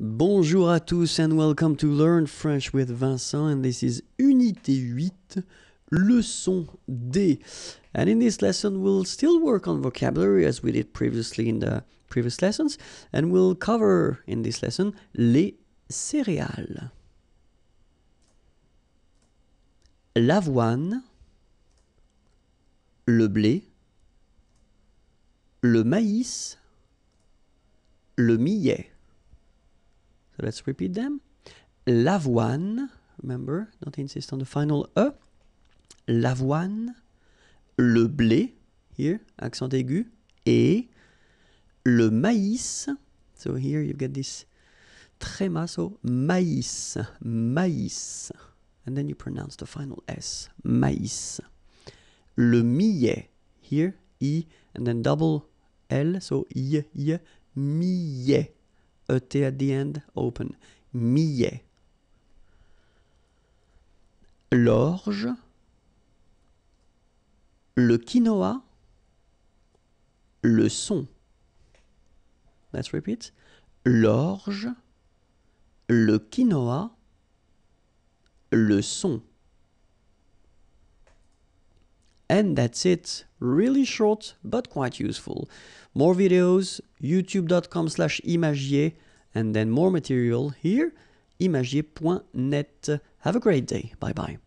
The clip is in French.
Bonjour à tous and welcome to Learn French with Vincent and this is Unité 8, Leçon D. And in this lesson we'll still work on vocabulary as we did previously in the previous lessons and we'll cover in this lesson les céréales. L'avoine, le blé, le maïs, le millet. So let's repeat them. L'avoine, remember, don't insist on the final E. L'avoine, le blé, here, accent aigu, et le maïs. So here you get this tréma, so maïs, maïs. And then you pronounce the final S, maïs. Le millet, here, I, and then double L, so I, I, millet. ET at the end, open. Millet. L'orge. Le quinoa. Le son. Let's repeat. L'orge. Le quinoa. Le son. And that's it. Really short, but quite useful. More videos, youtube.com slash imagier, and then more material here, imagier.net. Have a great day. Bye-bye.